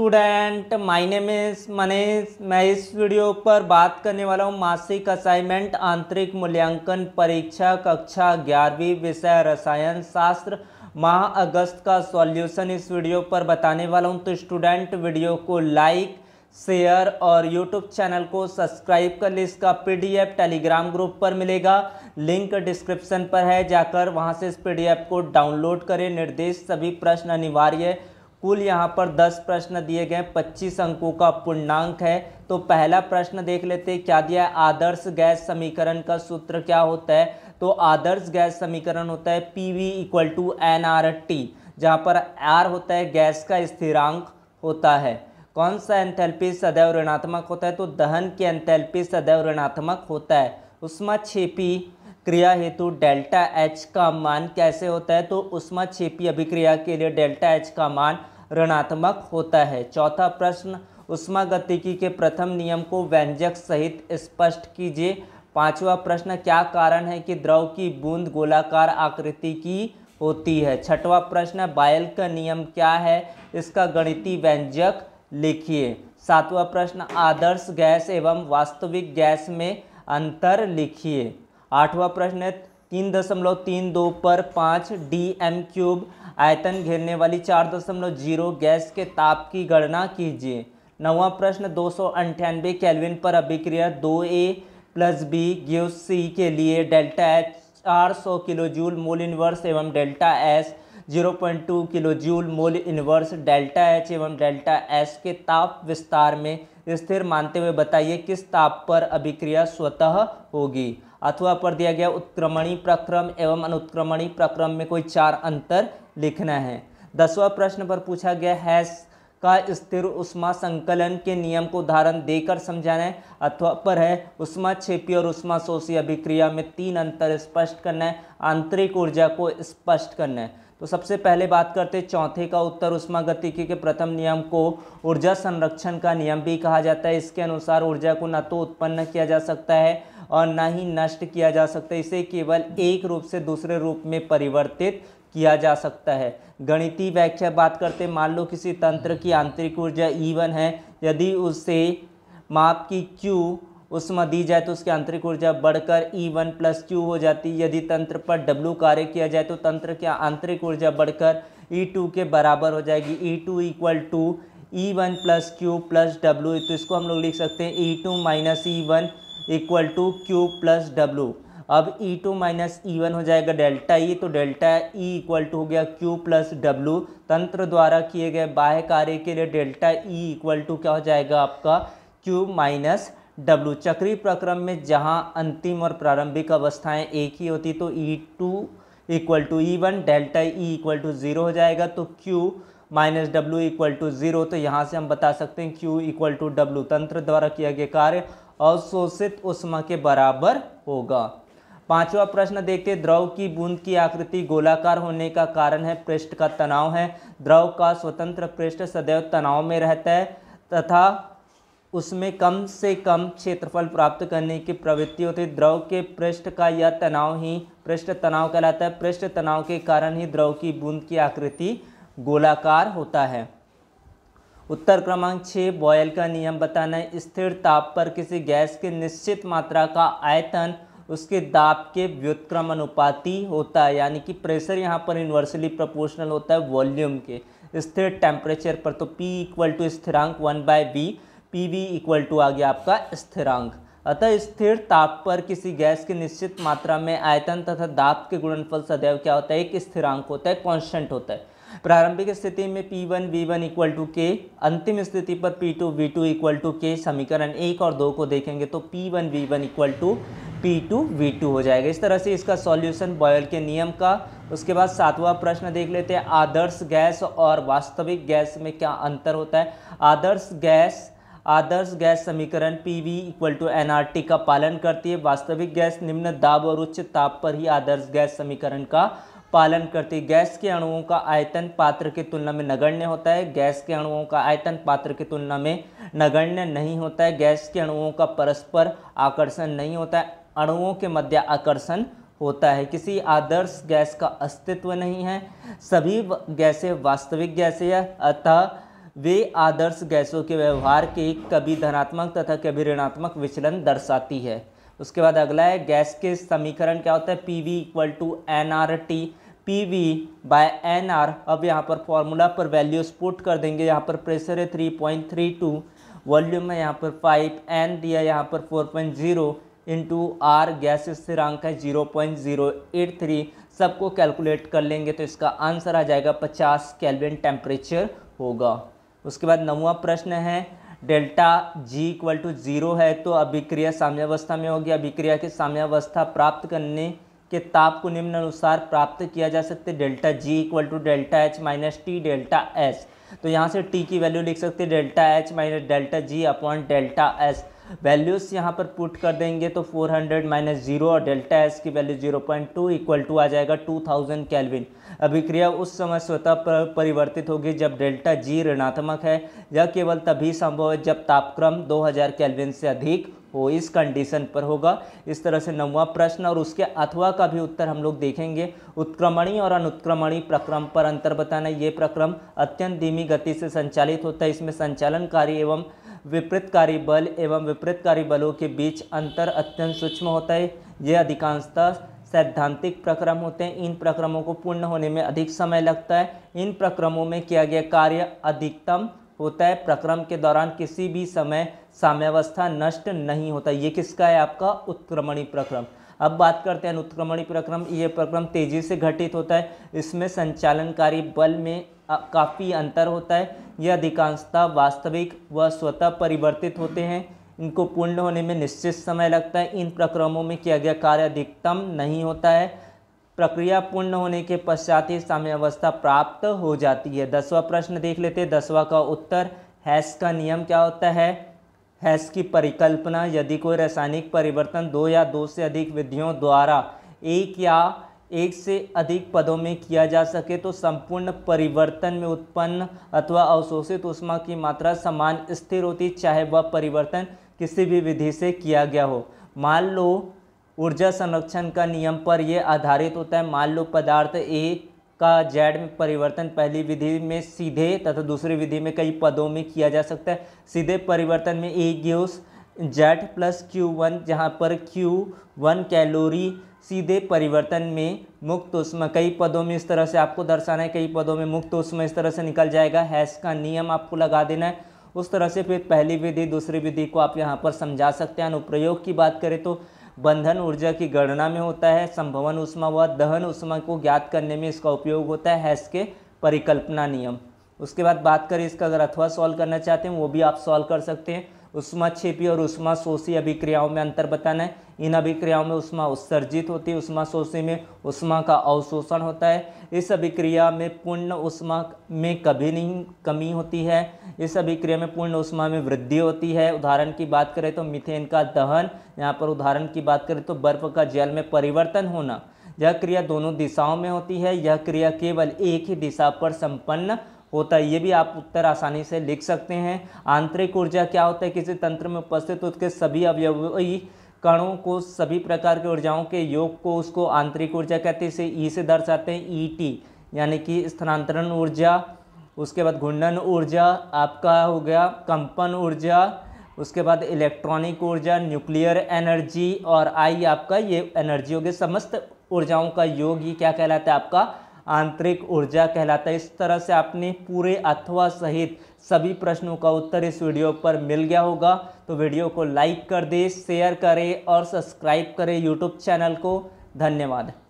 student my name is Manish मैं इस video पर बात करने वाला हूँ मासिक असाइनमेंट आंतरिक मूल्यांकन परीक्षा कक्षा ग्यारहवीं विषय रसायन शास्त्र माह अगस्त का सॉल्यूशन इस वीडियो पर बताने वाला हूँ तो स्टूडेंट वीडियो को लाइक शेयर और यूट्यूब चैनल को सब्सक्राइब कर ले इसका पी टेलीग्राम ग्रुप पर मिलेगा लिंक डिस्क्रिप्शन पर है जाकर वहाँ से इस पी को डाउनलोड करें निर्देश सभी प्रश्न अनिवार्य कुल यहाँ पर दस प्रश्न दिए गए पच्चीस अंकों का पूर्णांक है तो पहला प्रश्न देख लेते हैं क्या दिया है आदर्श गैस समीकरण का सूत्र क्या होता है तो आदर्श गैस समीकरण होता है P V equal to N R T जहाँ पर आर होता है गैस का स्थिरांक होता है कौन सा एंथैल्पी सदैव ऋणात्मक होता है तो दहन की एंथैल्पी सदैव ऋणात्मक होता है उसमा छेपी क्रिया हेतु डेल्टा एच का मान कैसे होता है तो उष्मा छेपी अभिक्रिया के लिए डेल्टा एच का मान ऋणात्मक होता है चौथा प्रश्न उष्मा गतिकी के प्रथम नियम को व्यंजक सहित स्पष्ट कीजिए पांचवा प्रश्न क्या कारण है कि द्रव की बूंद गोलाकार आकृति की होती है छठवा प्रश्न बायल का नियम क्या है इसका गणितीय व्यंजक लिखिए सातवां प्रश्न आदर्श गैस एवं वास्तविक गैस में अंतर लिखिए आठवां प्रश्न है तीन दशमलव तीन दो पर पाँच डी एम क्यूब आयतन घेरने वाली चार दशमलव जीरो गैस के ताप की गणना कीजिए नवा प्रश्न दो सौ अंठानवे कैलविन पर अभिक्रिया दो A plus B gives C के लिए डेल्टा एच चार सौ किलो जूल मोल इनवर्स एवं delta S zero point two kilo joule mole inverse delta H एवं डेल्टा एस के ताप विस्तार में स्थिर मानते हुए बताइए किस ताप पर अभिक्रिया स्वतः होगी अथवा पर दिया गया उत्क्रमणी प्रक्रम एवं अनुत्क्रमणी प्रक्रम में कोई चार अंतर लिखना है दसवां प्रश्न पर पूछा गया है का स्थिर उष्मा संकलन के नियम को उदाहरण देकर समझाना है अथवा पर है उष्मा छेपी और उष्मा शोषी अभिक्रिया में तीन अंतर स्पष्ट करना है आंतरिक ऊर्जा को स्पष्ट करना है तो सबसे पहले बात करते हैं चौथे का उत्तर उष्मा गतिकी के प्रथम नियम को ऊर्जा संरक्षण का नियम भी कहा जाता है इसके अनुसार ऊर्जा को न तो उत्पन्न किया जा सकता है और न ही नष्ट किया जा सकता है इसे केवल एक रूप से दूसरे रूप में परिवर्तित किया जा सकता है गणितीय व्याख्या बात करते मान लो किसी तंत्र की आंतरिक ऊर्जा ई e है यदि उसे माप की क्यू उष्मा दी जाए तो उसकी आंतरिक ऊर्जा बढ़कर ई वन प्लस क्यू हो जाती है यदि तंत्र पर डब्लू कार्य किया जाए तो तंत्र की आंतरिक ऊर्जा बढ़कर ई e टू के बराबर हो जाएगी E two equal to E one plus Q plus W तो इसको हम लोग लिख सकते हैं E two minus E one equal to Q plus W अब E two minus E one हो जाएगा डेल्टा ई e, तो डेल्टा ई इक्वल टू हो गया क्यू प्लस डब्लू तंत्र द्वारा किए गए बाह्य कार्य के लिए डेल्टा ई इक्वल टू क्या हो जाएगा आपका क्यू माइनस डब्लू चक्रीय प्रक्रम में जहाँ अंतिम और प्रारंभिक अवस्थाएं एक ही होती तो E two equal to E one delta E equal to zero हो जाएगा तो Q minus W equal to zero तो यहाँ से हम बता सकते हैं क्यू इक्वल टू डब्ल्यू तंत्र द्वारा किया गया कार्य अवशोषित उष्मा के बराबर होगा पांचवा प्रश्न देखते द्रव की बूंद की आकृति गोलाकार होने का कारण है पृष्ठ का तनाव है द्रव का स्वतंत्र पृष्ठ सदैव तनाव में रहता है तथा उसमें कम से कम क्षेत्रफल प्राप्त करने की प्रवृत्ति होती है द्रव के पृष्ठ का यह तनाव ही पृष्ठ तनाव कहलाता है पृष्ठ तनाव के कारण ही द्रव की बूंद की आकृति गोलाकार होता है उत्तर क्रमांक छः बॉयल का नियम बताना है स्थिर ताप पर किसी गैस के निश्चित मात्रा का आयतन उसके दाब के व्युत्क्रम अनुपाती होता है यानी कि प्रेशर यहाँ पर इन्वर्सली प्रोपोर्शनल होता है वॉल्यूम के स्थिर टेम्परेचर पर तो पी इक्वल टू स्थिरांक one by B P V equal to आ गया आपका स्थिरांक अतः स्थिर ताप पर किसी गैस की निश्चित मात्रा में आयतन तथा दाब के गुणनफल सदैव क्या होता है एक स्थिरांक होता है कॉन्स्टेंट होता है प्रारंभिक स्थिति में P1 one V one equal to K अंतिम स्थिति पर P2 two V two equal to K समीकरण एक और दो को देखेंगे तो P1 one V one equal to P two V two हो जाएगा इस तरह से इसका सॉल्यूशन बॉयल के नियम का उसके बाद सातवां प्रश्न देख लेते हैं आदर्श गैस और वास्तविक गैस में क्या अंतर होता है आदर्श गैस आदर्श गैस समीकरण P V equal to N R T का पालन करती है वास्तविक गैस निम्न दाब और उच्च ताप पर ही आदर्श गैस समीकरण का पालन करती है गैस के अणुओं का आयतन पात्र की तुलना में नगण्य होता है गैस के अणुओं का आयतन पात्र की तुलना में नगण्य नहीं होता है गैस के अणुओं का परस्पर आकर्षण नहीं होता है अणुओं के मध्य आकर्षण होता है किसी आदर्श गैस का अस्तित्व नहीं है सभी गैसें वास्तविक गैसें अतः वे आदर्श गैसों के व्यवहार के कभी धनात्मक तथा कभी ऋणात्मक विचलन दर्शाती है उसके बाद अगला है गैस के समीकरण क्या होता है P V equal to N R T P V by N R अब यहाँ पर फॉर्मूला पर वैल्यूज पुट कर देंगे यहाँ पर प्रेशर है three point three two volume है यहाँ पर फाइव एन दिया यहाँ पर four point zero into R gas स्थिरांक है zero point zero eight three सबको कैलकुलेट कर लेंगे तो इसका आंसर आ जाएगा पचास कैलविन टेम्परेचर होगा उसके बाद नौवा प्रश्न है delta G equal to zero है तो अभिक्रिया साम्यावस्था में होगी अभिक्रिया की साम्यावस्था प्राप्त करने के ताप को निम्न अनुसार प्राप्त किया जा सकते delta G equal to delta H minus T delta S तो यहाँ से टी की वैल्यू लिख सकते delta H minus delta G upon delta S values यहाँ पर पुट कर देंगे तो 400 हंड्रेड माइनस जीरो और डेल्टा एस की value 0.2 point two equal to आ जाएगा 2000 थाउजेंड कैलविन अभिक्रिया उस समय स्वतः पर परिवर्तित होगी जब डेल्टा जी ऋणात्मक है यह केवल तभी संभव है जब तापक्रम 2000 कैलविन से अधिक हो इस कंडीशन पर होगा इस तरह से नवा प्रश्न और उसके अथवा का भी उत्तर हम लोग देखेंगे उत्क्रमणी और अनुत्क्रमणी प्रक्रम पर अंतर बताना ये प्रक्रम अत्यंत धीमी गति से संचालित होता है इसमें संचालन कार्य एवं विपरीतकारी बल एवं विपरीतकारी बलों के बीच अंतर अत्यंत सूक्ष्म होता है ये अधिकांशतः सैद्धांतिक प्रक्रम होते हैं इन प्रक्रमों को पूर्ण होने में अधिक समय लगता है इन प्रक्रमों में किया गया कार्य अधिकतम होता है प्रक्रम के दौरान किसी भी समय साम्यावस्था नष्ट नहीं होता ये किसका है आपका उत्क्रमणी प्रक्रम अब बात करते हैं अनुत्क्रमणी प्रक्रम ये प्रक्रम तेज़ी से घटित होता है इसमें संचालनकारी बल में काफ़ी अंतर होता है यह अधिकांशता वास्तविक व स्वतः परिवर्तित होते हैं इनको पूर्ण होने में निश्चित समय लगता है इन प्रक्रमों में किया गया कार्य अधिकतम नहीं होता है प्रक्रिया पूर्ण होने के पश्चात ही साम्यावस्था प्राप्त हो जाती है दसवां प्रश्न देख लेते हैं दसवां का उत्तर हैस का नियम क्या होता है हैस की परिकल्पना यदि कोई रासायनिक परिवर्तन दो या दो से अधिक विधियों द्वारा एक या एक से अधिक पदों में किया जा सके तो संपूर्ण परिवर्तन में उत्पन्न अथवा अवशोषित उष्मा की मात्रा समान स्थिर होती चाहे वह परिवर्तन किसी भी विधि से किया गया हो मान लो ऊर्जा संरक्षण का नियम पर यह आधारित होता है मान लो पदार्थ ए का जेड में परिवर्तन पहली विधि में सीधे तथा दूसरी विधि में कई पदों में किया जा सकता है सीधे परिवर्तन में A gives Z plus Q one जहाँ पर क्यू वन कैलोरी सीधे परिवर्तन में मुक्त उष्मा कई पदों में इस तरह से आपको दर्शाना है कई पदों में मुक्त उष्मा इस तरह से निकल जाएगा हैस का नियम आपको लगा देना है उस तरह से फिर पहली विधि दूसरी विधि को आप यहाँ पर समझा सकते हैं अनुप्रयोग की बात करें तो बंधन ऊर्जा की गणना में होता है संभवन उष्मा व दहन उष्मा को ज्ञात करने में इसका उपयोग होता है हैस के परिकल्पना नियम उसके बाद बात करें इसका अगर अथवा सॉल्व करना चाहते हैं वो भी आप सॉल्व कर सकते हैं उष्मा छिपी और उष्मा शोषी अभिक्रियाओं में अंतर बताना है इन अभिक्रियाओं में उष्मा उत्सर्जित होती है उष्मा शोषी में उष्मा का अवशोषण होता है इस अभिक्रिया में पूर्ण उष्मा में कभी नहीं कमी होती है इस अभिक्रिया में पूर्ण उष्मा में वृद्धि होती है उदाहरण की बात करें तो मिथेन का दहन यहाँ पर उदाहरण की बात करें तो बर्फ का जल में परिवर्तन होना यह क्रिया दोनों दिशाओं में होती है यह क्रिया केवल एक ही दिशा पर संपन्न होता है ये भी आप उत्तर आसानी से लिख सकते हैं आंतरिक ऊर्जा क्या होता है किसी तंत्र में उपस्थित उसके सभी अवयवी कणों को सभी प्रकार के ऊर्जाओं के योग को उसको आंतरिक ऊर्जा कहते हैं इसे ई e से दर्शाते हैं ई e टी यानी कि स्थानांतरण ऊर्जा उसके बाद घुंडन ऊर्जा आपका हो गया कंपन ऊर्जा उसके बाद इलेक्ट्रॉनिक ऊर्जा न्यूक्लियर एनर्जी और आई आपका ये एनर्जी हो गया समस्त ऊर्जाओं का योग ये क्या कहलाता है आपका आंतरिक ऊर्जा कहलाता है इस तरह से आपने पूरे अथवा सहित सभी प्रश्नों का उत्तर इस वीडियो पर मिल गया होगा तो वीडियो को लाइक कर दें शेयर करें और सब्सक्राइब करें यूट्यूब चैनल को धन्यवाद